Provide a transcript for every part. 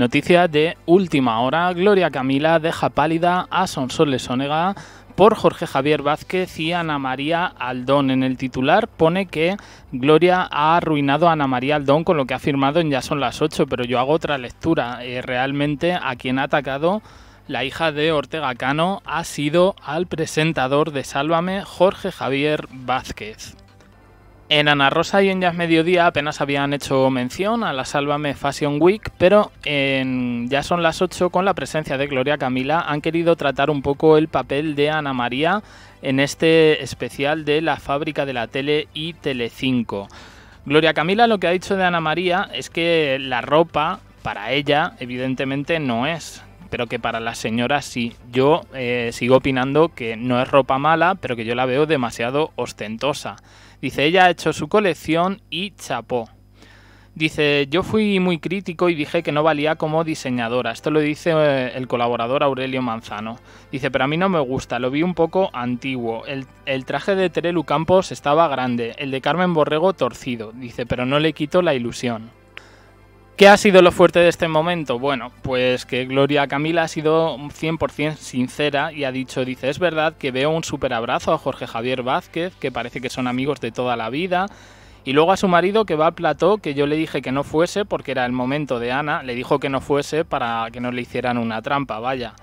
Noticia de última hora, Gloria Camila deja pálida a Sonsoles Onega por Jorge Javier Vázquez y Ana María Aldón. En el titular pone que Gloria ha arruinado a Ana María Aldón con lo que ha firmado en Ya son las 8, pero yo hago otra lectura. Eh, realmente a quien ha atacado la hija de Ortega Cano ha sido al presentador de Sálvame, Jorge Javier Vázquez. En Ana Rosa y en es Mediodía apenas habían hecho mención a la Sálvame Fashion Week, pero Ya son las 8 con la presencia de Gloria Camila han querido tratar un poco el papel de Ana María en este especial de la fábrica de la tele y Telecinco. Gloria Camila lo que ha dicho de Ana María es que la ropa para ella evidentemente no es, pero que para las señoras sí. Yo eh, sigo opinando que no es ropa mala, pero que yo la veo demasiado ostentosa. Dice, ella ha hecho su colección y chapó. Dice, yo fui muy crítico y dije que no valía como diseñadora. Esto lo dice eh, el colaborador Aurelio Manzano. Dice, pero a mí no me gusta, lo vi un poco antiguo. El, el traje de Terelu Campos estaba grande, el de Carmen Borrego torcido. Dice, pero no le quito la ilusión. ¿Qué ha sido lo fuerte de este momento? Bueno, pues que Gloria Camila ha sido 100% sincera y ha dicho, dice, es verdad que veo un súper abrazo a Jorge Javier Vázquez, que parece que son amigos de toda la vida, y luego a su marido que va al plató, que yo le dije que no fuese porque era el momento de Ana, le dijo que no fuese para que no le hicieran una trampa, vaya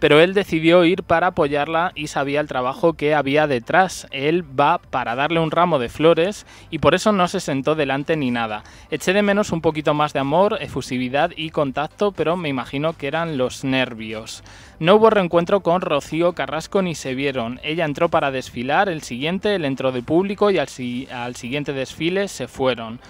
pero él decidió ir para apoyarla y sabía el trabajo que había detrás. Él va para darle un ramo de flores y por eso no se sentó delante ni nada. Eché de menos un poquito más de amor, efusividad y contacto, pero me imagino que eran los nervios. No hubo reencuentro con Rocío Carrasco ni se vieron. Ella entró para desfilar, el siguiente, él entró de público y al siguiente desfile se fueron.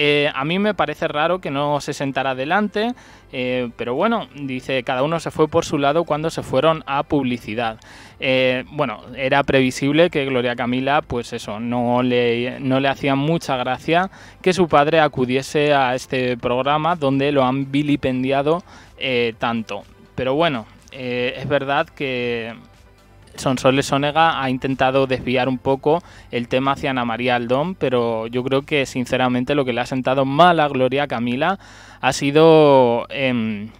Eh, a mí me parece raro que no se sentara adelante, eh, pero bueno, dice, cada uno se fue por su lado cuando se fueron a publicidad. Eh, bueno, era previsible que Gloria Camila, pues eso, no le, no le hacía mucha gracia que su padre acudiese a este programa donde lo han vilipendiado tanto. Pero bueno, es verdad que Sonsoles Sonega ha intentado desviar un poco el tema hacia Ana María Aldón, pero yo creo que sinceramente lo que le ha sentado mal a Gloria Camila ha sido... Em,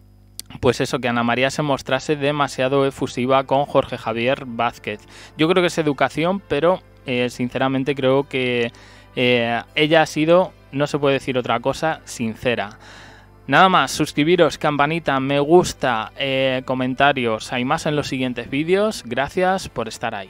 pues eso, que Ana María se mostrase demasiado efusiva con Jorge Javier Vázquez. Yo creo que es educación, pero eh, sinceramente creo que eh, ella ha sido, no se puede decir otra cosa, sincera. Nada más, suscribiros, campanita, me gusta, eh, comentarios. Hay más en los siguientes vídeos. Gracias por estar ahí.